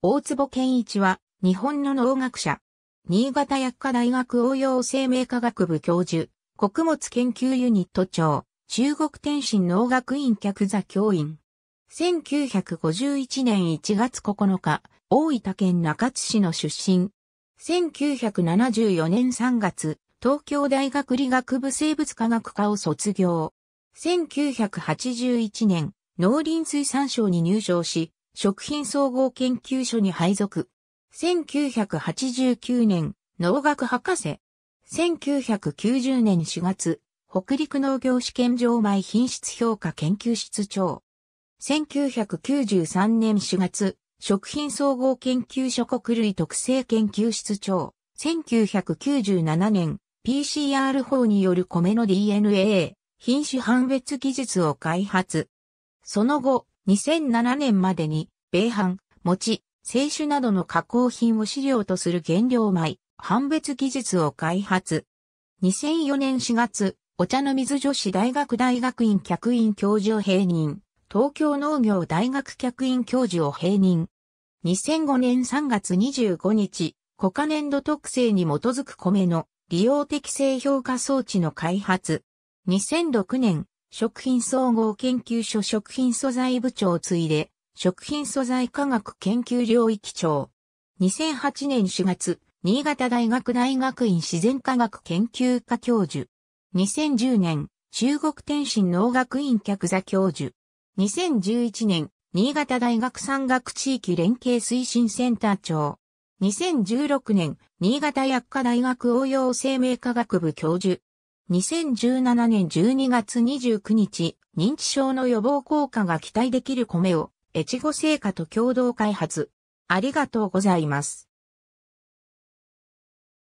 大坪健一は、日本の農学者。新潟薬科大学応用生命科学部教授、穀物研究ユニット長、中国天津農学院客座教員。1951年1月9日、大分県中津市の出身。1974年3月、東京大学理学部生物科学科を卒業。1981年、農林水産省に入省し、食品総合研究所に配属。1989年、農学博士。1990年4月、北陸農業試験場前品質評価研究室長。1993年4月、食品総合研究所国類特性研究室長。1997年、PCR 法による米の DNA、品種判別技術を開発。その後、2007年までに、米飯、餅、清酒などの加工品を飼料とする原料米、判別技術を開発。2004年4月、お茶の水女子大学大学院客員教授を併任。東京農業大学客員教授を併任。2005年3月25日、コカ年度特性に基づく米の利用適正評価装置の開発。2006年、食品総合研究所食品素材部長ついで、食品素材科学研究領域長。2008年4月、新潟大学大学院自然科学研究科教授。2010年、中国天津農学院客座教授。2011年、新潟大学山岳地域連携推進センター長。2016年、新潟薬科大学応用生命科学部教授。2017年12月29日、認知症の予防効果が期待できる米を、越後製菓と共同開発。ありがとうございます。